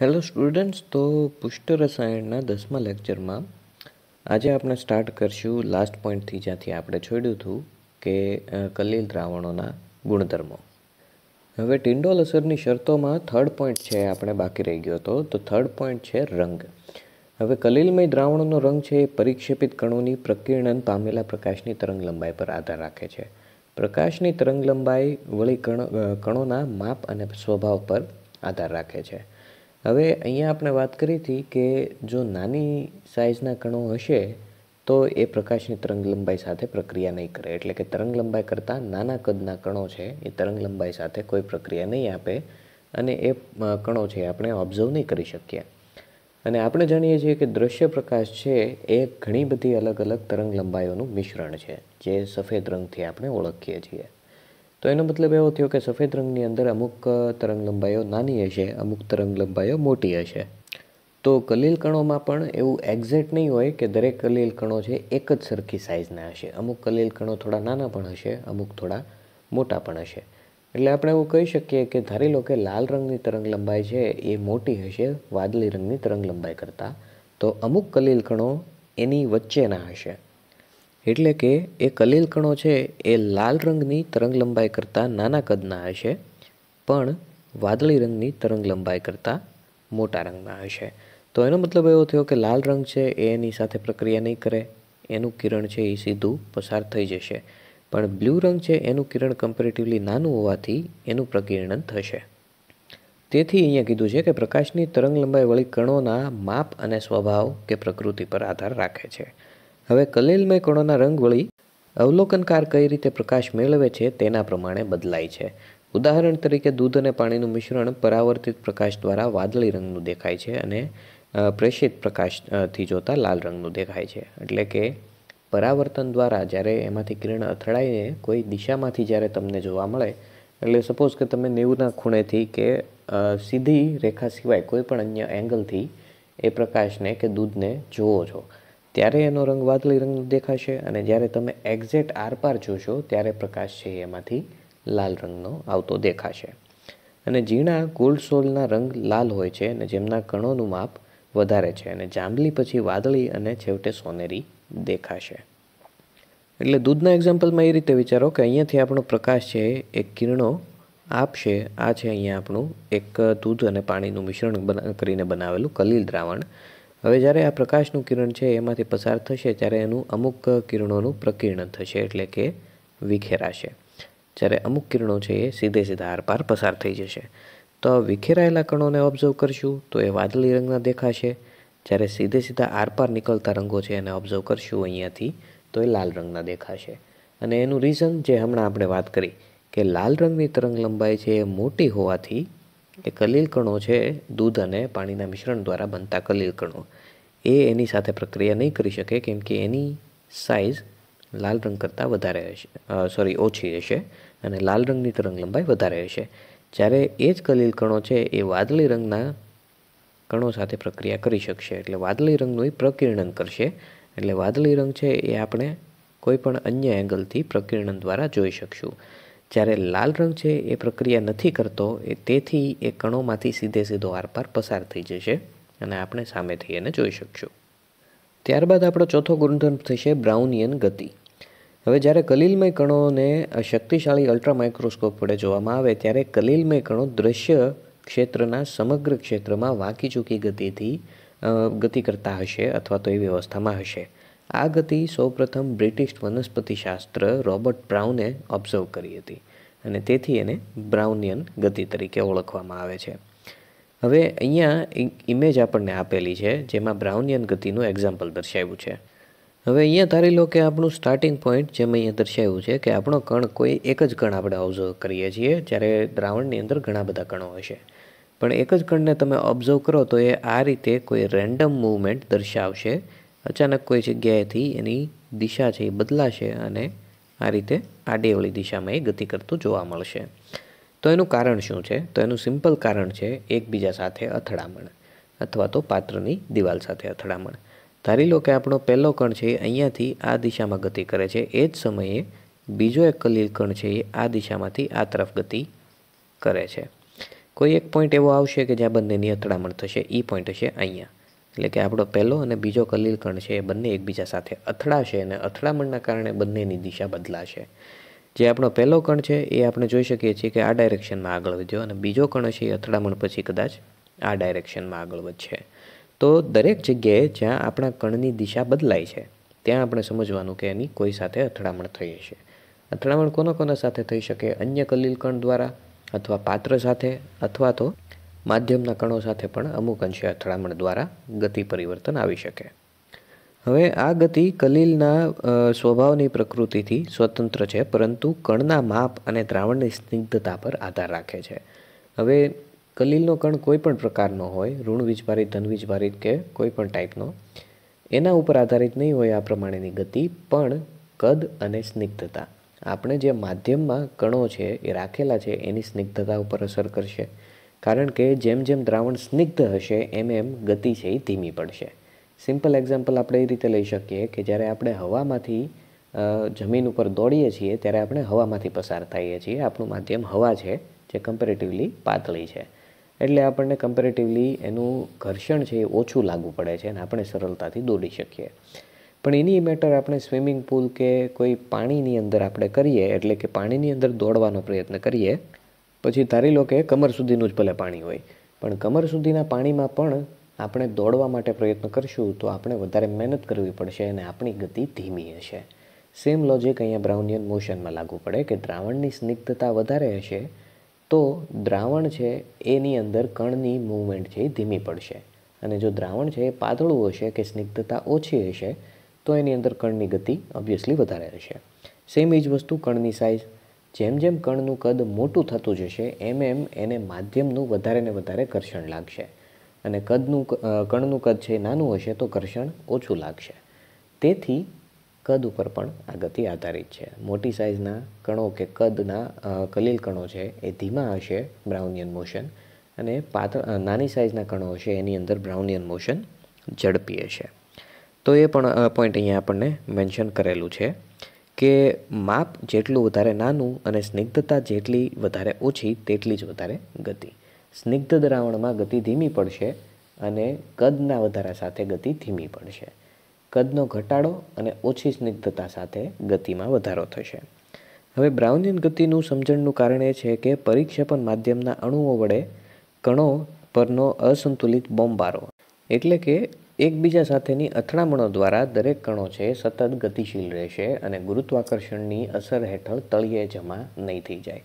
hello students તો પુષ્ટ રસાયણના દસમા લેક્ચરમાં આજે આપણે સ્ટાર્ટ કરશું લાસ્ટ પોઈન્ટથી જ્યાંથી આપણે છોડ્યું હતું કે કલીલ દ્રાવણોના ગુણધર્મો હવે ટિન્ડોલ અસરની શરતોમાં થર્ડ પોઈન્ટ છે આપણે બાકી રહી ગયો હતો તો થર્ડ પોઈન્ટ છે રંગ હવે કલીલમય દ્રાવણોનો રંગ છે એ પરિક્ષેપિત કણોની પ્રકિર્ણન પામેલા પ્રકાશની તરંગલંબાઈ પર આધાર રાખે છે પ્રકાશની તરંગલંબાઈ વળી કણ કણોના માપ અને સ્વભાવ પર આધાર રાખે છે હવે અહીંયા આપણે વાત કરી હતી કે જો નાની સાઇઝના કણો હશે તો એ પ્રકાશની તરંગલંબાઈ સાથે પ્રક્રિયા નહીં કરે એટલે કે તરંગલંબાઈ કરતાં નાના કદના કણો છે એ તરંગલંબાઈ સાથે કોઈ પ્રક્રિયા નહીં આપે અને એ કણો છે આપણે ઓબ્ઝર્વ નહીં કરી શકીએ અને આપણે જાણીએ છીએ કે દ્રશ્ય પ્રકાશ છે એ ઘણી બધી અલગ અલગ તરંગલંબાઈઓનું મિશ્રણ છે જે સફેદ રંગથી આપણે ઓળખીએ છીએ તો એનો મતલબ એવો થયો કે સફેદ રંગની અંદર અમુક તરંગ લંબાઈઓ નાની હશે અમુક તરંગ લંબાઈઓ મોટી હશે તો કલીલ કણોમાં પણ એવું એક્ઝેક્ટ નહીં હોય કે દરેક કલીલ કણો છે એક જ સરખી સાઇઝના હશે અમુક કલીલ કણો થોડા નાના પણ હશે અમુક થોડા મોટા પણ હશે એટલે આપણે એવું કહી શકીએ કે ધારી લો કે લાલ રંગની તરંગ લંબાઈ છે એ મોટી હશે વાદળી રંગની તરંગ લંબાઈ કરતાં તો અમુક કલીલ કણો એની વચ્ચેના હશે એટલે કે એ કલીલ કણો છે એ લાલ રંગની તરંગલંબાઈ કરતાં નાના કદના હશે પણ વાદળી રંગની તરંગલંબાઈ કરતાં મોટા રંગના હશે તો એનો મતલબ એવો થયો કે લાલ રંગ છે એ એની સાથે પ્રક્રિયા નહીં કરે એનું કિરણ છે એ સીધું પસાર થઈ જશે પણ બ્લુ રંગ છે એનું કિરણ કમ્પેરેટિવલી નાનું હોવાથી એનું પ્રકીર્ણન થશે તેથી અહીંયા કીધું છે કે પ્રકાશની તરંગલંબાઈ વળી કણોના માપ અને સ્વભાવ કે પ્રકૃતિ પર આધાર રાખે છે હવે કલિલમય કણોના રંગ વળી અવલોકનકાર કઈ રીતે પ્રકાશ મેળવે છે તેના પ્રમાણે બદલાય છે ઉદાહરણ તરીકે દૂધ અને પાણીનું મિશ્રણ પરાવર્તિત પ્રકાશ દ્વારા વાદળી રંગનું દેખાય છે અને પ્રેષિત પ્રકાશથી જોતા લાલ રંગનું દેખાય છે એટલે કે પરાવર્તન દ્વારા જ્યારે એમાંથી કિરણ અથડાઈને કોઈ દિશામાંથી જ્યારે તમને જોવા મળે એટલે સપોઝ કે તમે નેવુંના ખૂણેથી કે સીધી રેખા સિવાય કોઈ પણ અન્ય એંગલથી એ પ્રકાશને કે દૂધને જુઓ છો ત્યારે એનો રંગ વાદળી રંગનો દેખાશે અને જ્યારે તમે એક્ઝેક્ટ આરપાર જોશો ત્યારે પ્રકાશ છે એમાંથી લાલ રંગનો આવતો દેખાશે અને ઝીણા ગોલ્ડ સોલના રંગ લાલ હોય છે અને જેમના કણોનું માપ વધારે છે અને જાંબલી પછી વાદળી અને છેવટે સોનેરી દેખાશે એટલે દૂધના એક્ઝામ્પલમાં એ રીતે વિચારો કે અહીંયાથી આપણો પ્રકાશ છે એ કિરણો આપશે આ છે અહીંયા આપણું એક દૂધ અને પાણીનું મિશ્રણ કરીને બનાવેલું કલીલ દ્રાવણ હવે જ્યારે આ પ્રકાશનું કિરણ છે એમાંથી પસાર થશે ત્યારે એનું અમુક કિરણોનું પ્રકિર્ણ થશે એટલે કે વિખેરાશે જ્યારે અમુક કિરણો છે એ સીધે સીધા આરપાર પસાર થઈ જશે તો વિખેરાયેલા કણોને ઓબ્ઝર્વ કરશું તો એ વાદળી રંગના દેખાશે જ્યારે સીધે સીધા આરપાર નીકળતા રંગો છે એને ઓબ્ઝર્વ કરશું અહીંયાથી તો એ લાલ રંગના દેખાશે અને એનું રીઝન જે હમણાં આપણે વાત કરી કે લાલ રંગની તરંગ લંબાઈ છે એ મોટી હોવાથી એ કલીલ કણો છે દૂધ અને પાણીના મિશ્રણ દ્વારા બનતા કલીલ કણો એ એની સાથે પ્રક્રિયા નહીં કરી શકે કેમ કે એની સાઇઝ લાલ રંગ કરતાં વધારે હશે સોરી ઓછી હશે અને લાલ રંગની તરંગ લંબાઈ વધારે હશે જ્યારે એ જ કલીલ કણો છે એ વાદળી રંગના કણો સાથે પ્રક્રિયા કરી શકશે એટલે વાદળી રંગનું એ પ્રકીર્ણન કરશે એટલે વાદળી રંગ છે એ આપણે કોઈપણ અન્ય એંગલથી પ્રકીર્ણન દ્વારા જોઈ શકશું જ્યારે લાલ રંગ છે એ પ્રક્રિયા નથી કરતો એ તેથી એ કણોમાંથી સીધે સીધો આરપાર પસાર થઈ જશે અને આપણે સામેથી એને જોઈ શકશું ત્યારબાદ આપણો ચોથો ગુણધર્મ થશે બ્રાઉનિયન ગતિ હવે જ્યારે કલીલમય કણોને શક્તિશાળી અલ્ટ્રા માઇક્રોસ્કોપ વડે જોવામાં આવે ત્યારે કલીલમય કણો દ્રશ્ય ક્ષેત્રના સમગ્ર ક્ષેત્રમાં વાંકી ચૂકી ગતિથી ગતિ કરતા હશે અથવા તો એ વ્યવસ્થામાં હશે આ ગતિ સૌપ્રથમ બ્રિટિશ વનસ્પતિશાસ્ત્ર રોબર્ટ બ્રાઉને ઓબ્ઝર્વ કરી હતી અને તેથી એને બ્રાઉનિયન ગતિ તરીકે ઓળખવામાં આવે છે હવે અહીંયા ઇમેજ આપણને આપેલી છે જેમાં બ્રાઉનિયન ગતિનું એક્ઝામ્પલ દર્શાવ્યું છે હવે અહીંયા ધારી લો કે આપણું સ્ટાર્ટિંગ પોઈન્ટ જેમ અહીંયા દર્શાવ્યું છે કે આપણો કણ કોઈ એક જ કણ આપણે ઓબ્ઝર્વ કરીએ છીએ જ્યારે દ્રાવણની અંદર ઘણા બધા કણો હશે પણ એક જ કણને તમે ઓબ્ઝર્વ કરો તો એ આ રીતે કોઈ રેન્ડમ મૂવમેન્ટ દર્શાવશે અચાનક કોઈ જગ્યાએથી એની દિશા છે એ બદલાશે અને આ રીતે આડેવળી દિશામાં એ ગતિ કરતું જોવા મળશે તો એનું કારણ શું છે તો એનું સિમ્પલ કારણ છે એકબીજા સાથે અથડામણ અથવા તો પાત્રની દિવાલ સાથે અથડામણ ધારી લો કે આપણો પહેલો કણ છે એ અહીંયાથી આ દિશામાં ગતિ કરે છે એ જ સમયે બીજો એક કલીલ કણ છે એ આ દિશામાંથી આ તરફ ગતિ કરે છે કોઈ એક પોઈન્ટ એવો આવશે કે જ્યાં બંનેની અથડામણ થશે એ પોઈન્ટ હશે અહીંયા એટલે કે આપણો પહેલો અને બીજો કલીલ કણ છે એ બંને એકબીજા સાથે અથડાશે અને અથડામણના કારણે બંનેની દિશા બદલાશે જે આપણો પહેલો કણ છે એ આપણે જોઈ શકીએ છીએ કે આ ડાયરેક્શનમાં આગળ વધ્યો અને બીજો કણ છે એ અથડામણ પછી કદાચ આ ડાયરેક્શનમાં આગળ વધશે તો દરેક જગ્યાએ જ્યાં આપણા કણની દિશા બદલાય છે ત્યાં આપણે સમજવાનું કે એની કોઈ સાથે અથડામણ થઈ હશે અથડામણ કોનો કોના સાથે થઈ શકે અન્ય કલીલ કણ દ્વારા અથવા પાત્ર સાથે અથવા તો માધ્યમના કણો સાથે પણ અમુક અંશે અથડામણ દ્વારા ગતિ પરિવર્તન આવી શકે હવે આ ગતિ કલીલના સ્વભાવની પ્રકૃતિથી સ્વતંત્ર છે પરંતુ કણના માપ અને દ્રાવણની સ્નિગ્ધતા પર આધાર રાખે છે હવે કલીલનો કણ કોઈ પણ પ્રકારનો હોય ઋણ વીજભારિત ધન વીજભારિત કે કોઈ પણ ટાઈપનો એના ઉપર આધારિત નહીં હોય આ પ્રમાણેની ગતિ પણ કદ અને સ્નિગ્ધતા આપણે જે માધ્યમમાં કણો છે એ રાખેલા છે એની સ્નિગ્ધતા ઉપર અસર કરશે કારણ કે જેમ જેમ દ્રાવણ સ્નિગ્ધ હશે એમ એમ ગતિ છે એ ધીમી પડશે સિમ્પલ એક્ઝામ્પલ આપણે એ રીતે લઈ શકીએ કે જ્યારે આપણે હવામાંથી જમીન ઉપર દોડીએ છીએ ત્યારે આપણે હવામાંથી પસાર થઈએ છીએ આપણું માધ્યમ હવા છે જે કમ્પેરેટિવલી પાતળી છે એટલે આપણને કમ્પેરેટિવલી એનું ઘર્ષણ છે એ ઓછું લાગુ પડે છે અને આપણે સરળતાથી દોડી શકીએ પણ એની મેટર આપણે સ્વિમિંગ પુલ કે કોઈ પાણીની અંદર આપણે કરીએ એટલે કે પાણીની અંદર દોડવાનો પ્રયત્ન કરીએ પછી ધારી લો કે કમર સુધીનું જ ભલે પાણી હોય પણ કમર સુધીના પાણીમાં પણ આપણે દોડવા માટે પ્રયત્ન કરશું તો આપણે વધારે મહેનત કરવી પડશે અને આપણી ગતિ ધીમી હશે સેમ લોજિક અહીંયા બ્રાઉનિયન મોશનમાં લાગુ પડે કે દ્રાવણની સ્નિગ્ધતા વધારે હશે તો દ્રાવણ છે એની અંદર કણની મૂવમેન્ટ છે એ ધીમી પડશે અને જો દ્રાવણ છે એ પાતળું હશે કે સ્નિગ્ધતા ઓછી હશે તો એની અંદર કણની ગતિ ઓબ્વિયસલી વધારે હશે સેમ એ જ વસ્તુ કણની સાઇઝ જેમ જેમ કણનું કદ મોટું થતું જશે એમ એમ એને માધ્યમનું વધારે ને વધારે ઘર્ષણ લાગશે અને કદનું કણનું કદ છે નાનું હશે તો ઘર્ષણ ઓછું લાગશે તેથી કદ ઉપર પણ આ ગતિ આધારિત છે મોટી સાઇઝના કણો કે કદના કલીલ કણો છે એ ધીમા હશે બ્રાઉનિયન મોશન અને પાત્ર નાની સાઇઝના કણો હશે એની અંદર બ્રાઉનિયન મોશન ઝડપી હશે તો એ પણ પોઈન્ટ અહીંયા આપણને મેન્શન કરેલું છે કે માપ જેટલું વધારે નાનું અને સ્નિગ્ધતા જેટલી વધારે ઓછી તેટલી જ વધારે ગતિ સ્નિગ્ધ દ્રાવણમાં ગતિ ધીમી પડશે અને કદના વધારા સાથે ગતિ ધીમી પડશે કદનો ઘટાડો અને ઓછી સ્નિગ્ધતા સાથે ગતિમાં વધારો થશે હવે બ્રાઉનિયન ગતિનું સમજણનું કારણ એ છે કે પરીક્ષેપણ માધ્યમના અણુઓ વડે કણો પરનો અસંતુલિત બોમ્બારો એટલે કે એકબીજા સાથેની અથડામણો દ્વારા દરેક કણો છે સતત ગતિશીલ રહેશે અને ગુરુત્વાકર્ષણની અસર હેઠળ તળિયે જમા નહીં થઈ જાય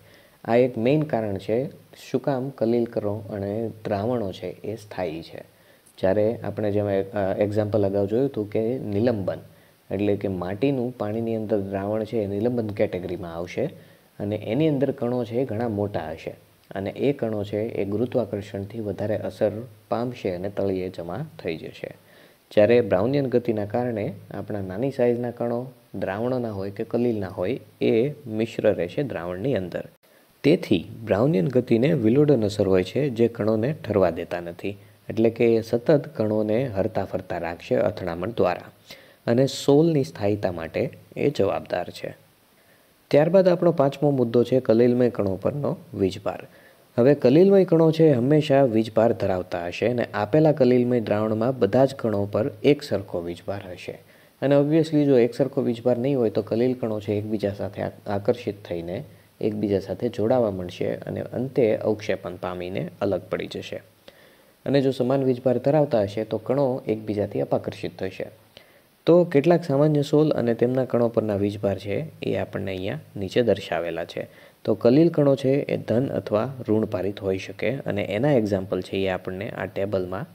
આ એક મેઇન કારણ છે શું કામ કલીલકરો અને દ્રાવણો છે એ સ્થાયી છે જ્યારે આપણે જેમ એક્ઝામ્પલ અગાઉ જોયું હતું કે નિલંબન એટલે કે માટીનું પાણીની અંદર દ્રાવણ છે એ નિલંબન કેટેગરીમાં આવશે અને એની અંદર કણો છે એ ઘણા મોટા હશે અને એ કણો છે એ ગુરુત્વાકર્ષણથી વધારે અસર પામશે અને તળિયે જમા થઈ જશે જ્યારે બ્રાઉનિયન ગતિના કારણે આપણા નાની સાઇઝના કણો દ્રાવણના હોય કે કલીલના હોય એ મિશ્ર રહેશે દ્રાવણની અંદર તેથી બ્રાઉનિયન ગતિને વિલોડન અસર હોય છે જે કણોને ઠરવા દેતા નથી એટલે કે એ સતત કણોને હરતા ફરતા રાખશે અથડામણ દ્વારા અને સોલની સ્થાયીતા માટે એ જવાબદાર છે ત્યારબાદ આપણો પાંચમો મુદ્દો છે કલીલમય કણો પરનો વીજભાર હવે કલીલમય કણો છે હંમેશા વીજભાર ધરાવતા હશે અને આપેલા કલીલમય દ્રાવણમાં બધા જ કણો પર એક સરખો વીજભાર હશે અને ઓબ્વિયસલી જો એક સરખો વીજભાર નહીં હોય તો કલીલ કણો છે એકબીજા સાથે આકર્ષિત થઈને એકબીજા સાથે જોડાવા મળશે અને અંતે અવક્ષેપણ પામીને અલગ પડી જશે અને જો સમાન વીજભાર ધરાવતા હશે તો કણો એકબીજાથી અપાકર્ષિત થશે તો કેટલાક સામાન્ય સોલ અને તેમના કણો પરના વીજભાર છે એ આપણને અહીંયા નીચે દર્શાવેલા છે તો કલીલ કણો છે એ ધન અથવા ઋણ પારિત હોઈ શકે અને એના એક્ઝામ્પલ છે એ આપણને આ ટેબલમાં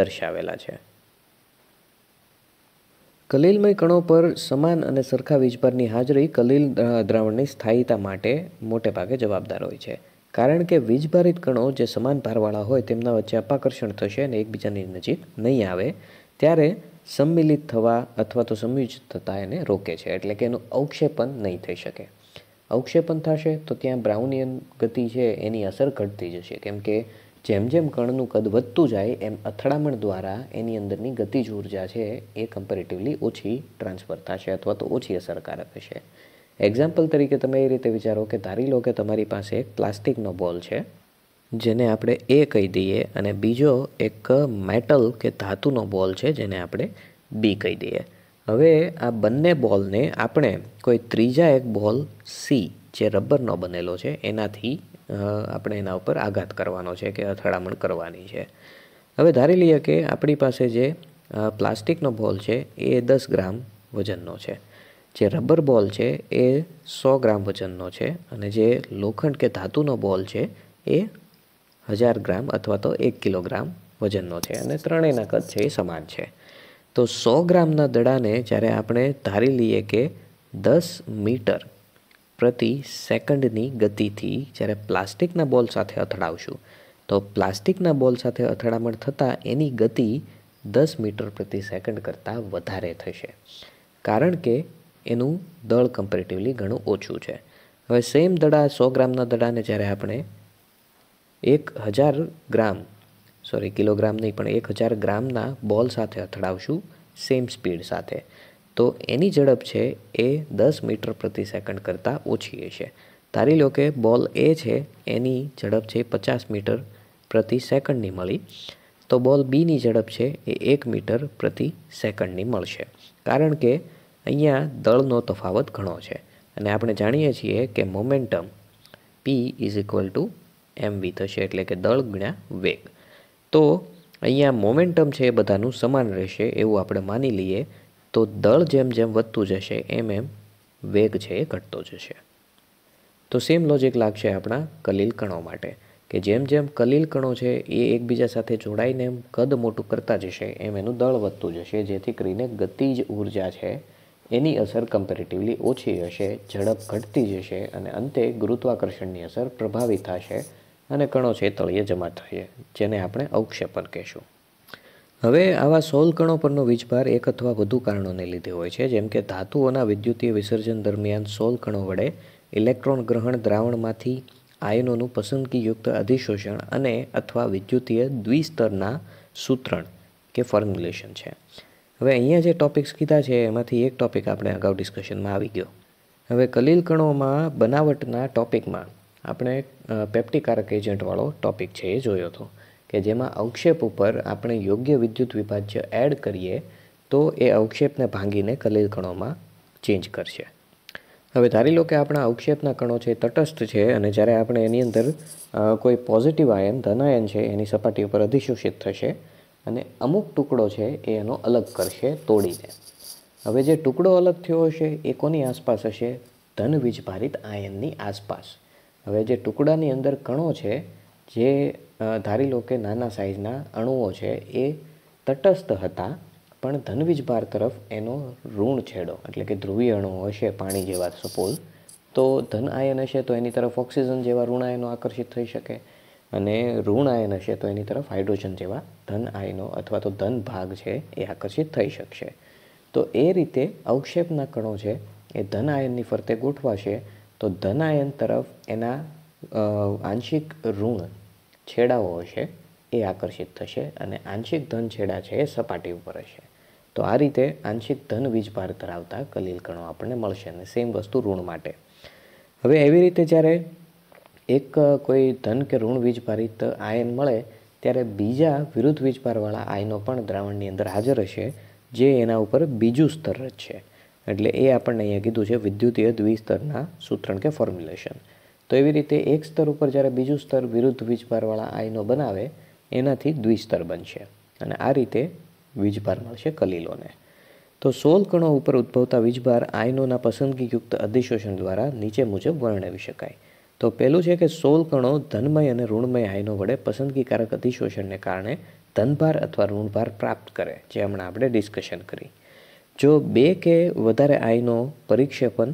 દર્શાવેલા છે કલીલમય કણો પર સમાન અને સરખા વીજભારની હાજરી કલીલ દ્રાવણની સ્થાયીતા માટે મોટે ભાગે જવાબદાર હોય છે કારણ કે વીજભારિત કણો જે સમાન ભારવાળા હોય તેમના વચ્ચે અપાકર્ષણ થશે અને એકબીજાની નજીક નહીં આવે ત્યારે સંમિલિત થવા અથવા તો સંયોજિત થતા એને રોકે છે એટલે કે એનું અવક્ષેપણ નહીં થઈ શકે અવક્ષેપણ થશે તો ત્યાં બ્રાઉનિયન ગતિ છે એની અસર ઘટતી જશે કેમ કે જેમ જેમ કણનું કદ વધતું જાય એમ અથડામણ દ્વારા એની અંદરની ગતિજ ઉર્જા છે એ કમ્પેરેટિવલી ઓછી ટ્રાન્સફર થશે અથવા તો ઓછી અસરકારક હશે એક્ઝામ્પલ તરીકે તમે એ રીતે વિચારો કે ધારી લો કે તમારી પાસે એક પ્લાસ્ટિકનો બોલ છે જેને આપણે એ કહી દઈએ અને બીજો એક મેટલ કે ધાતુનો બોલ છે જેને આપણે બી કહી દઈએ હવે આ બંને બોલને આપણે કોઈ ત્રીજા એક બોલ સી જે રબરનો બનેલો છે એનાથી આપણે એના ઉપર આઘાત કરવાનો છે કે અથડામણ કરવાની છે હવે ધારી લઈએ કે આપણી પાસે જે પ્લાસ્ટિકનો બોલ છે એ દસ ગ્રામ વજનનો છે જે રબર બોલ છે એ સો ગ્રામ વજનનો છે અને જે લોખંડ કે ધાતુનો બોલ છે એ હજાર ગ્રામ અથવા તો એક કિલોગ્રામ વજનનો છે અને ત્રણેયના કદ છે એ સમાન છે તો સો ગ્રામના દડાને જ્યારે આપણે ધારી લઈએ કે દસ મીટર પ્રતિ સેકન્ડની ગતિથી જ્યારે પ્લાસ્ટિકના બોલ સાથે અથડાવશું તો પ્લાસ્ટિકના બોલ સાથે અથડામણ થતાં એની ગતિ દસ મીટર પ્રતિ સેકન્ડ કરતાં વધારે થશે કારણ કે એનું દળ કમ્પેરેટિવલી ઘણું ઓછું છે હવે સેમ દડા સો ગ્રામના દડાને જ્યારે આપણે એક હજાર ગ્રામ સોરી કિલોગ્રામ નહીં પણ એક હજાર ગ્રામના બોલ સાથે અથડાવશું સેમ સ્પીડ સાથે તો એની ઝડપ છે એ દસ મીટર પ્રતિ સેકન્ડ કરતાં ઓછી હશે ધારી લો કે બોલ એ છે એની ઝડપ છે પચાસ મીટર પ્રતિ સેકન્ડની મળી તો બોલ બીની ઝડપ છે એ એક મીટર પ્રતિ સેકન્ડની મળશે કારણ કે અહીંયા દળનો તફાવત ઘણો છે અને આપણે જાણીએ છીએ કે momentum P is equal to M MV થશે એટલે કે દળ ગુણ્યા વેગ તો અહીંયા મોમેન્ટમ છે એ બધાનું સમાન રહેશે એવું આપણે માની લઈએ તો દળ જેમ જેમ વધતું જશે એમ એમ વેગ છે એ ઘટતો જશે તો સેમ લોજિક લાગશે આપણા કલીલ કણો માટે કે જેમ જેમ કલીલ કણો છે એ એકબીજા સાથે જોડાઈને એમ કદ મોટું કરતા જશે એમ એનું દળ વધતું જશે જેથી કરીને ગતિજ ઉર્જા છે એની અસર કમ્પેરેટિવલી ઓછી હશે ઝડપ ઘટતી જશે અને અંતે ગુરુત્વાકર્ષણની અસર પ્રભાવિત થશે અને કણો છે તળિયે જમા થઈએ જેને આપણે અવક્ષેપણ કહેશું હવે આવા સોલ કણો પરનો વીજભાર એક અથવા વધુ કારણોને લીધે હોય છે જેમ કે ધાતુઓના વિદ્યુતીય વિસર્જન દરમિયાન સોલ કણો વડે ઇલેક્ટ્રોન ગ્રહણ દ્રાવણમાંથી આયનોનું પસંદગીયુક્ત અધિશોષણ અને અથવા વિદ્યુતીય દ્વિસ્તરના સૂત્રણ કે ફોર્મ્યુલેશન છે હવે અહીંયા જે ટોપિક્સ કીધા છે એમાંથી એક ટોપિક આપણે અગાઉ ડિસ્કશનમાં આવી ગયો હવે કલીલ કણોમાં બનાવટના ટોપિકમાં આપણે પેપ્ટિકારક એજન્ટવાળો ટૉપિક છે એ જોયો હતો કે જેમાં અવક્ષેપ ઉપર આપણે યોગ્ય વિદ્યુત વિભાજ્ય એડ કરીએ તો એ અવક્ષેપને ભાંગીને કલીલ કણોમાં ચેન્જ કરશે હવે ધારી લો કે આપણા અવક્ષેપના કણો છે તટસ્થ છે અને જ્યારે આપણે એની અંદર કોઈ પોઝિટિવ આયન ધનાયન છે એની સપાટી ઉપર અધિશોષિત થશે અને અમુક ટુકડો છે એ એનો અલગ કરશે તોડીને હવે જે ટુકડો અલગ થયો હશે એ કોની આસપાસ હશે ધન વીજભારિત આયનની આસપાસ હવે જે ટુકડાની અંદર કણો છે જે ધારી લો કે નાના સાઇઝના અણુઓ છે એ તટસ્થ હતા પણ ધનવીજ બાર તરફ એનો ઋણ છેડો એટલે કે ધ્રુવીય અણુઓ હશે પાણી જેવા સપોઝ તો ધન આયન હશે તો એની તરફ ઓક્સિજન જેવા ઋણાયનો આકર્ષિત થઈ શકે અને ઋણ આયન હશે તો એની તરફ હાઇડ્રોજન જેવા ધન આયનો અથવા તો ધન ભાગ છે એ આકર્ષિત થઈ શકશે તો એ રીતે અવક્ષેપના કણો છે એ ધન આયનની ફરતે ગોઠવાશે તો ધનાયન તરફ એના આંશિક ઋણ છેડાઓ હશે એ આકર્ષિત થશે અને આંશિક ધન છેડા છે એ સપાટી ઉપર હશે તો આ રીતે આંશિક ધન વીજભાર ધરાવતા કલીલકણો આપણને મળશે અને સેમ વસ્તુ ઋણ માટે હવે એવી રીતે જ્યારે એક કોઈ ધન કે ઋણ વીજભારિત આયન મળે ત્યારે બીજા વિરુદ્ધ વીજભારવાળા આયનો પણ દ્રાવણની અંદર હાજર હશે જે એના ઉપર બીજું સ્તર છે એટલે એ આપણને અહીંયા કીધું છે વિદ્યુતીય દ્વિસ્તરના સૂત્રણ કે ફોર્મ્યુલેશન તો એવી રીતે એક સ્તર ઉપર જ્યારે બીજું સ્તર વિરુદ્ધ વીજભારવાળા આયનો બનાવે એનાથી દ્વિસ્તર બનશે અને આ રીતે વીજભાર મળશે કલીલોને તો સોલ કણો ઉપર ઉદ્ભવતા વીજભાર આયનોના પસંદગીયુક્ત અધિશોષણ દ્વારા નીચે મુજબ વર્ણવી શકાય તો પહેલું છે કે સોલ કણો ધનમય અને ઋણમય આયનો વડે પસંદગીકારક અધિશોષણને કારણે ધનભાર અથવા ઋણભાર પ્રાપ્ત કરે જે હમણાં આપણે ડિસ્કશન કરી જો બે કે વધારે આયનો પરિક્ષેપણ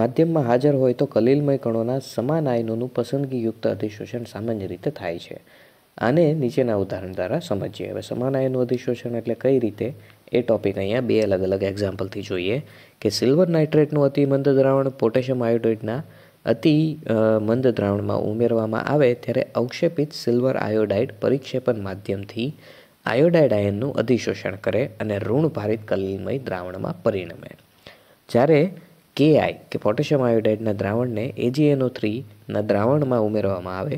માધ્યમમાં હાજર હોય તો કલીલમય કણોના સમાન આયનોનું પસંદગીયુક્ત અધિશોષણ સામાન્ય રીતે થાય છે આને નીચેના ઉદાહરણ દ્વારા સમજીએ હવે સમાન આયનનું અધિશોષણ એટલે કઈ રીતે એ ટોપિક અહીંયા બે અલગ અલગ એક્ઝામ્પલથી જોઈએ કે સિલ્વર નાઇટ્રેટનું અતિ મંદ દ્રાવણ પોટેશિયમ આયોડાઇડના અતિ મંદ દ્રાવણમાં ઉમેરવામાં આવે ત્યારે અવક્ષેપિત સિલ્વર આયોડાઇડ પરિક્ષેપણ માધ્યમથી આયોડાઇડ આયનનું અધિશોષણ કરે અને ઋણભારિત કલિલમય દ્રાવણમાં પરિણમે જ્યારે કેઆઈ કે પોટેશિયમ આયોડાઇડના દ્રાવણને એજીએનઓ થ્રીના દ્રાવણમાં ઉમેરવામાં આવે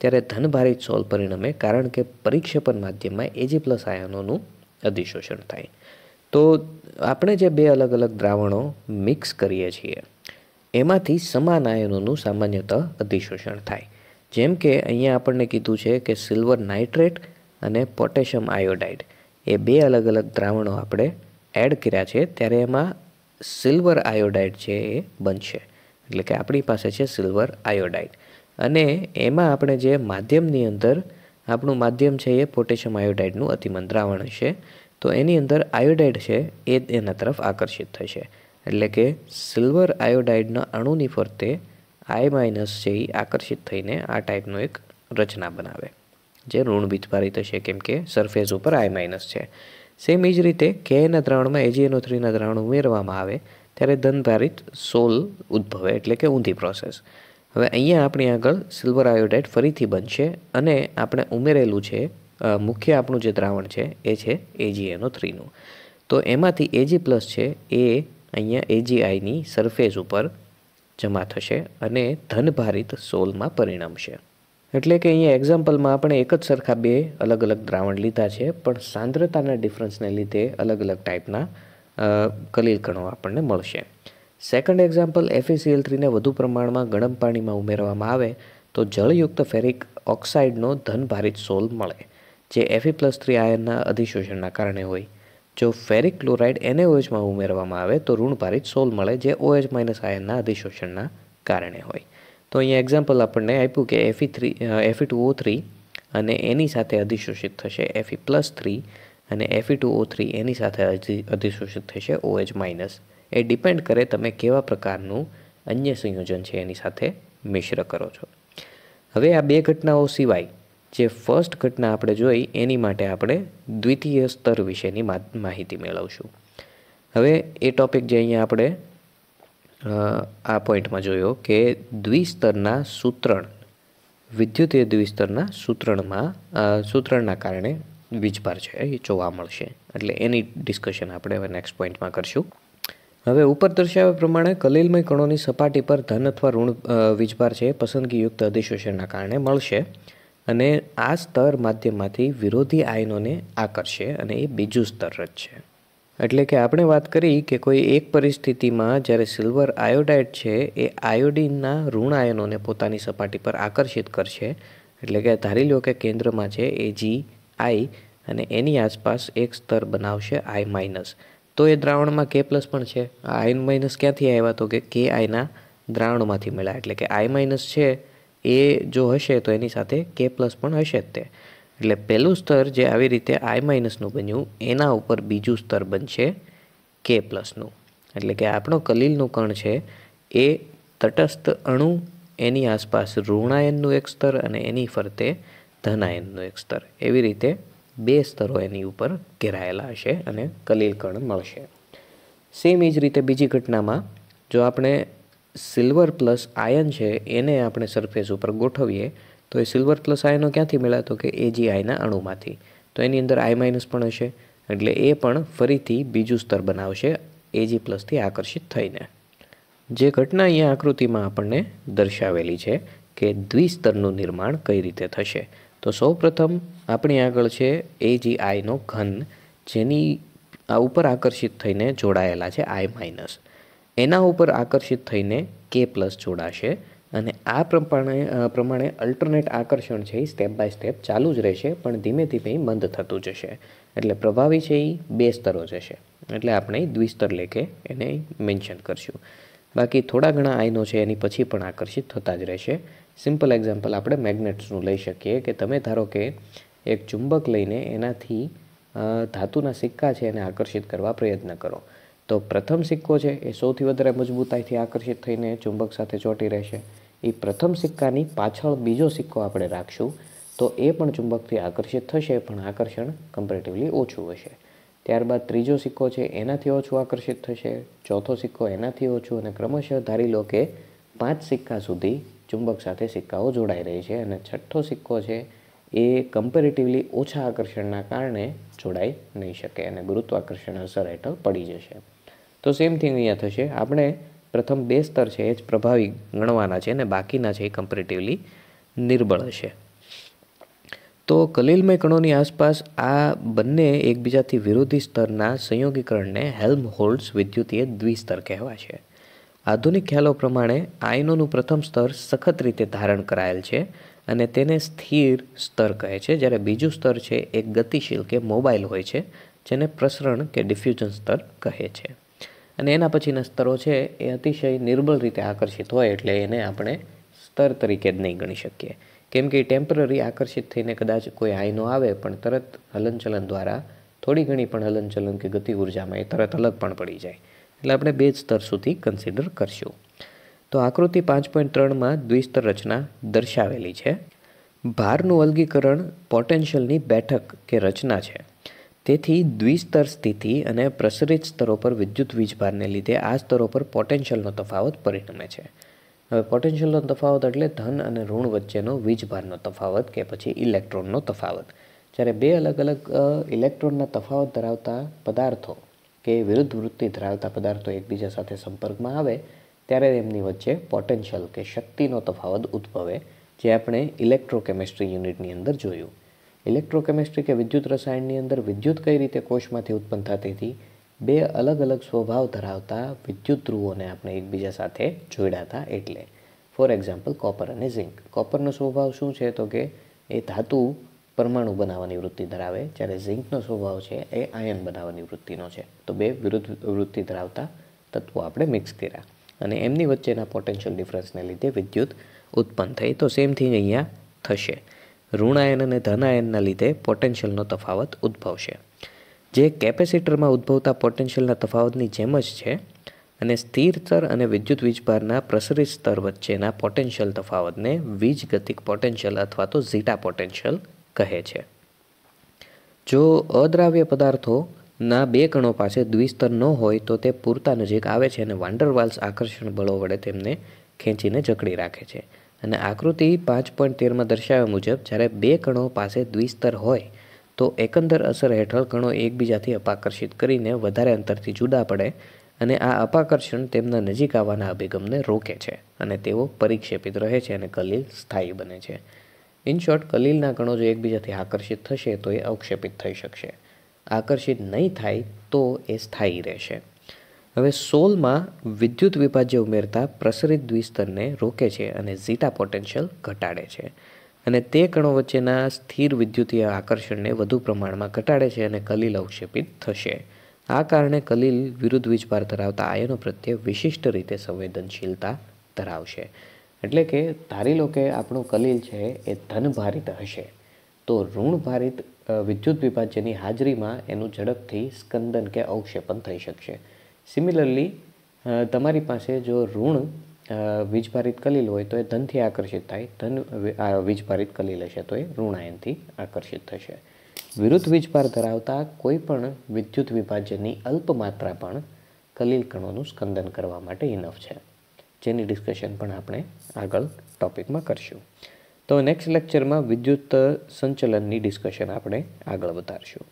ત્યારે ધનભારિત સોલ પરિણમે કારણ કે પરીક્ષેપણ માધ્યમમાં એજી પ્લસ આયનોનું અધિશોષણ થાય તો આપણે જે બે અલગ અલગ દ્રાવણો મિક્સ કરીએ છીએ એમાંથી સમાન આયનોનું સામાન્યતઃ અધિશોષણ થાય જેમ કે અહીંયા આપણને કીધું છે કે સિલ્વર નાઇટ્રેટ અને પોટેશિયમ આયોડાઇડ એ બે અલગ અલગ દ્રાવણો આપણે એડ કર્યા છે ત્યારે એમાં સિલ્વર આયોડાઇડ છે એ બનશે એટલે કે આપણી પાસે છે સિલ્વર આયોડાઇડ અને એમાં આપણે જે માધ્યમની અંદર આપણું માધ્યમ છે એ પોટેશિયમ આયોડાઇડનું અતિમન દ્રાવણ છે તો એની અંદર આયોડાઇડ છે એ એના તરફ આકર્ષિત થશે એટલે કે સિલ્વર આયોડાઇડના અણુની ફરતે આઈ માઇનસ છે એ આકર્ષિત થઈને આ ટાઈપનું એક રચના બનાવે જે ઋણબીજ પારિત થશે કેમ કે સરફેસ ઉપર આઈ માઇનસ છે સેમ એ જ રીતે કે એના દ્રાવણમાં એજીએનો થ્રીના e દ્રાવણ ઉમેરવામાં આવે ત્યારે ધનભારિત સોલ ઉદ્ભવે એટલે કે ઊંધી પ્રોસેસ હવે અહીંયા આપણી આગળ સિલ્વર આયોડાઇડ ફરીથી બનશે અને આપણે ઉમેરેલું છે મુખ્ય આપણું જે દ્રાવણ છે એ છે એજીએનો થ્રીનું e તો એમાંથી એજી પ્લસ e છે એ અહીંયા એજીઆઈની સરફેસ ઉપર જમા થશે અને ધનભારિત સોલમાં પરિણમશે એટલે કે અહીંયા એક્ઝામ્પલમાં આપણે એક જ સરખા બે અલગ અલગ દ્રાવણ લીધા છે પણ સાંદ્રતાના ડિફરન્સને લીધે અલગ અલગ ટાઈપના કલીલ કણો આપણને મળશે સેકન્ડ એક્ઝામ્પલ એફએસીએલ થ્રીને વધુ પ્રમાણમાં ગરમ પાણીમાં ઉમેરવામાં આવે તો જળયુક્ત ફેરિક ઓક્સાઇડનો ધનભારિત સોલ મળે જે એફી પ્લસ થ્રી આયનના અધિશોષણના કારણે હોય જો ફેરિક ક્લોરાઇડ એને ઓએચમાં ઉમેરવામાં આવે તો ઋણભારિત સોલ મળે જે ઓએચ માઇનસ આયનના અધિશોષણના કારણે હોય તો અહીંયા એક્ઝામ્પલ આપણને આપ્યું કે એફી થ્રી એફી ટુ ઓ થ્રી અને એની સાથે અધિશોષિત થશે એફી પ્લસ થ્રી અને એફી ટુ ઓ થ્રી એની સાથે અધિશોષિત થશે ઓએચ OH માઇનસ એ ડિપેન્ડ કરે તમે કેવા પ્રકારનું અન્ય સંયોજન છે એની સાથે મિશ્ર કરો છો હવે આ બે ઘટનાઓ સિવાય જે ફર્સ્ટ ઘટના આપણે જોઈ એની માટે આપણે દ્વિતીય સ્તર વિશેની માહિતી મેળવશું હવે એ ટોપિક જે અહીંયા આપણે આ પોઈન્ટમાં જોયો કે દ્વિસ્તરના સૂત્રણ વિદ્યુતીય દ્વિસ્તરના સૂત્રણમાં સૂત્રણના કારણે વીજભાર છે એ જોવા મળશે એટલે એની ડિસ્કશન આપણે હવે નેક્સ્ટ પોઈન્ટમાં કરશું હવે ઉપર દર્શાવ્યા પ્રમાણે કલીલમય કણોની સપાટી પર ધન અથવા ઋણ વીજભાર છે પસંદગીયુક્ત અધિશોષણના કારણે મળશે અને આ સ્તર માધ્યમમાંથી વિરોધી આયનોને આકર્ષે અને એ બીજું સ્તર જ છે એટલે કે આપણે વાત કરી કે કોઈ એક પરિસ્થિતિમાં જ્યારે સિલ્વર આયોડાઇડ છે એ આયોડિનના ઋણ આયનોને પોતાની સપાટી પર આકર્ષિત કરશે એટલે કે ધારી લો કે કેન્દ્રમાં છે એ જી આઈ અને એની આસપાસ એક સ્તર બનાવશે આઈ માઇનસ તો એ દ્રાવણમાં કે પ્લસ પણ છે આ આયન માઇનસ ક્યાંથી આવ્યા તો કે કે આઈના દ્રાવણમાંથી મળ્યા એટલે કે આઈ માઇનસ છે એ જો હશે તો એની સાથે કે પ્લસ પણ હશે જ તે એટલે પહેલું સ્તર જે આવી રીતે આઈ માઇનસનું બન્યું એના ઉપર બીજું સ્તર બનશે કે પ્લસનું એટલે કે આપણો કલીલનું કણ છે એ તટસ્થ અણુ એની આસપાસ ઋણાયનનું એક સ્તર અને એની ફરતે ધનાયનનું એક સ્તર એવી રીતે બે સ્તરો એની ઉપર ઘેરાયેલા હશે અને કલીલ કણ મળશે સેમ એ જ રીતે બીજી ઘટનામાં જો આપણે સિલ્વર પ્લસ આયન છે એને આપણે સરફેસ ઉપર ગોઠવીએ તો એ સિલ્વર પ્લસ આયનો ક્યાંથી મળ્યા તો કે એજી આયના અણુમાંથી તો એની અંદર આઈ માઇનસ પણ હશે એટલે એ પણ ફરીથી બીજું સ્તર બનાવશે એજી પ્લસથી આકર્ષિત થઈને જે ઘટના અહીંયા આકૃતિમાં આપણને દર્શાવેલી છે કે દ્વિસ્તરનું નિર્માણ કઈ રીતે થશે તો સૌપ્રથમ આપણી આગળ છે એજી આઈનો ઘન જેની આ ઉપર આકર્ષિત થઈને જોડાયેલા છે આઈ માઇનસ એના ઉપર આકર્ષિત થઈને કે પ્લસ જોડાશે અને આ પ્રમાણે પ્રમાણે અલ્ટરનેટ આકર્ષણ છે એ સ્ટેપ બાય સ્ટેપ ચાલુ જ રહેશે પણ ધીમે ધીમે મંદ થતું જશે એટલે પ્રભાવી છે એ બે સ્તરો જશે એટલે આપણે દ્વિસ્તર લેખે એને મેન્શન કરશું બાકી થોડા ઘણા આયનો છે એની પછી પણ આકર્ષિત થતા જ રહેશે સિમ્પલ એક્ઝામ્પલ આપણે મેગ્નેટ્સનું લઈ શકીએ કે તમે ધારો કે એક ચુંબક લઈને એનાથી ધાતુના સિક્કા છે એને આકર્ષિત કરવા પ્રયત્ન કરો તો પ્રથમ સિક્કો છે એ સૌથી વધારે મજબૂતાઈથી આકર્ષિત થઈને ચુંબક સાથે ચોંટી રહેશે એ પ્રથમ સિક્કાની પાછળ બીજો સિક્કો આપણે રાખશું તો એ પણ ચુંબકથી આકર્ષિત થશે પણ આકર્ષણ કમ્પેરેટિવલી ઓછું હશે ત્યારબાદ ત્રીજો સિક્કો છે એનાથી ઓછું આકર્ષિત થશે ચોથો સિક્કો એનાથી ઓછું અને ક્રમશઃ ધારી લો કે પાંચ સિક્કા સુધી ચુંબક સાથે સિક્કાઓ જોડાઈ રહી છે અને છઠ્ઠો સિક્કો છે એ કમ્પેરેટિવલી ઓછા આકર્ષણના કારણે જોડાઈ નહીં શકે અને ગુરુત્વાકર્ષણ અસર હેઠળ પડી જશે તો સેમ થિંગ અહીંયા થશે આપણે પ્રથમ બે સ્તર છે એ જ પ્રભાવી ગણવાના છે અને બાકીના છે એ કમ્પેરેટિવલી નિર્બળ હશે તો કલીલમય કણોની આસપાસ આ બંને એકબીજાથી વિરોધી સ્તરના સંયોગીકરણને હેલ્મ હોલ્ડ્સ વિદ્યુતીય દ્વિસ્તર કહેવાય છે આધુનિક ખ્યાલો પ્રમાણે આયનોનું પ્રથમ સ્તર સખત રીતે ધારણ કરાયેલ છે અને તેને સ્થિર સ્તર કહે છે જ્યારે બીજું સ્તર છે એ ગતિશીલ કે મોબાઈલ હોય છે જેને પ્રસરણ કે ડિફ્યુઝન સ્તર કહે છે અને એના પછીના સ્તરો છે એ અતિશય નિર્બળ રીતે આકર્ષિત હોય એટલે એને આપણે સ્તર તરીકે જ નહીં ગણી શકીએ કેમ કે ટેમ્પરરી આકર્ષિત થઈને કદાચ કોઈ આઈનો આવે પણ તરત હલનચલન દ્વારા થોડી ઘણી પણ હલનચલન કે ગતિ ઉર્જામાં એ તરત અલગ પણ પડી જાય એટલે આપણે બે જ સ્તર સુધી કન્સિડર કરશું તો આકૃતિ પાંચ પોઈન્ટ ત્રણમાં દ્વિસ્તર રચના દર્શાવેલી છે ભારનું અલગીકરણ પોટેન્શિયલની બેઠક કે રચના છે તેથી દ્વિસ્તર સ્થિતિ અને પ્રસરિત સ્તરો પર વિદ્યુત વીજભારને લીધે આ સ્તરો પર પોટેન્શિયલનો તફાવત પરિણમે છે હવે પોટેન્શિયલનો તફાવત એટલે ધન અને ઋણ વચ્ચેનો વીજભારનો તફાવત કે પછી ઇલેક્ટ્રોનનો તફાવત જ્યારે બે અલગ અલગ ઇલેક્ટ્રોનના તફાવત ધરાવતા પદાર્થો કે વિરુદ્ધ વૃત્તિ ધરાવતા પદાર્થો એકબીજા સાથે સંપર્કમાં આવે ત્યારે એમની વચ્ચે પોટેન્શિયલ કે શક્તિનો તફાવત ઉદ્ભવે જે આપણે ઇલેક્ટ્રોકેમિસ્ટ્રી યુનિટની અંદર જોયું ઇલેક્ટ્રોકેમિસ્ટ્રી કે વિદ્યુત રસાયણની અંદર વિદ્યુત કઈ રીતે કોષમાંથી ઉત્પન્ન થતી હતી બે અલગ અલગ સ્વભાવ ધરાવતા વિદ્યુત ધ્રુવોને આપણે એકબીજા સાથે જોડ્યા હતા એટલે ફોર એક્ઝામ્પલ કોપર અને ઝિંક કોપરનો સ્વભાવ શું છે તો કે એ ધાતુ પરમાણુ બનાવવાની વૃત્તિ ધરાવે જ્યારે ઝિંકનો સ્વભાવ છે એ આયન બનાવવાની વૃત્તિનો છે તો બે વિરુદ્ધ વૃત્તિ ધરાવતા તત્વો આપણે મિક્સ કર્યા અને એમની વચ્ચેના પોટેન્શિયલ ડિફરન્સને લીધે વિદ્યુત ઉત્પન્ન થઈ તો સેમ થિંગ અહીંયા થશે ઋણાયન અને ધનાયનના લીધે પોટેન્શિયલનો તફાવત ઉદ્ભવશે જે કેપેસિટરમાં ઉદ્ભવતા પોટેન્શિયલના તફાવતની જેમ જ છે અને સ્થિર સ્તર અને વિદ્યુત વીજભારના પ્રસરિત સ્તર વચ્ચેના પોટેન્શિયલ તફાવતને વીજ ગતિક પોટેન્શિયલ અથવા તો ઝીટા પોટેન્શિયલ કહે છે જો અદ્રાવ્ય પદાર્થોના બે કણો પાસે દ્વિસ્તર ન હોય તો તે પૂરતા નજીક આવે છે અને વાન્ડરવાલ્સ આકર્ષણ બળો વડે તેમને ખેંચીને જકડી રાખે છે અને આકૃતિ પાંચ પોઈન્ટ તેરમાં દર્શાવ્યા મુજબ જ્યારે બે કણો પાસે દ્વિસ્તર હોય તો એકંદર અસર હેઠળ કણો એકબીજાથી અપાકર્ષિત કરીને વધારે અંતરથી જુદા પડે અને આ અપાકર્ષણ તેમના નજીક આવવાના અભિગમને રોકે છે અને તેઓ પરિક્ષેપિત રહે છે અને કલીલ સ્થાયી બને છે ઇન શોર્ટ કલીલના કણો જો એકબીજાથી આકર્ષિત થશે તો એ અવક્ષેપિત થઈ શકશે આકર્ષિત નહીં થાય તો એ સ્થાયી રહેશે હવે સોલમાં વિદ્યુત વિભાજ્ય ઉમેરતા પ્રસરિત દ્વિસ્તરને રોકે છે અને ઝીટા પોટેન્શિયલ ઘટાડે છે અને તે કણો વચ્ચેના સ્થિર વિદ્યુતીય આકર્ષણને વધુ પ્રમાણમાં ઘટાડે છે અને કલીલ અવક્ષેપિત થશે આ કારણે કલીલ વિરુદ્ધ વીજભાર ધરાવતા આયનો પ્રત્યે વિશિષ્ટ રીતે સંવેદનશીલતા ધરાવશે એટલે કે ધારી લો કે આપણો કલીલ છે એ ધનભારિત હશે તો ઋણભારિત વિદ્યુત વિભાજ્યની હાજરીમાં એનું ઝડપથી સ્કંદન કે અવક્ષેપન થઈ શકશે સિમિલરલી તમારી પાસે જો ઋણ વીજભારિત કલીલ હોય તો એ ધનથી આકર્ષિત થાય ધન વીજભારિત કલીલ હશે તો એ ઋણાયનથી આકર્ષિત થશે વિરુદ્ધ વીજભાર ધરાવતા કોઈ પણ વિદ્યુત વિભાજ્યની અલ્પ માત્રા પણ કલીલ કણોનું સ્કંદન કરવા માટે ઇનફ છે જેની ડિસ્કશન પણ આપણે આગળ ટોપિકમાં કરીશું તો નેક્સ્ટ લેક્ચરમાં વિદ્યુત સંચલનની ડિસ્કશન આપણે આગળ વધારશું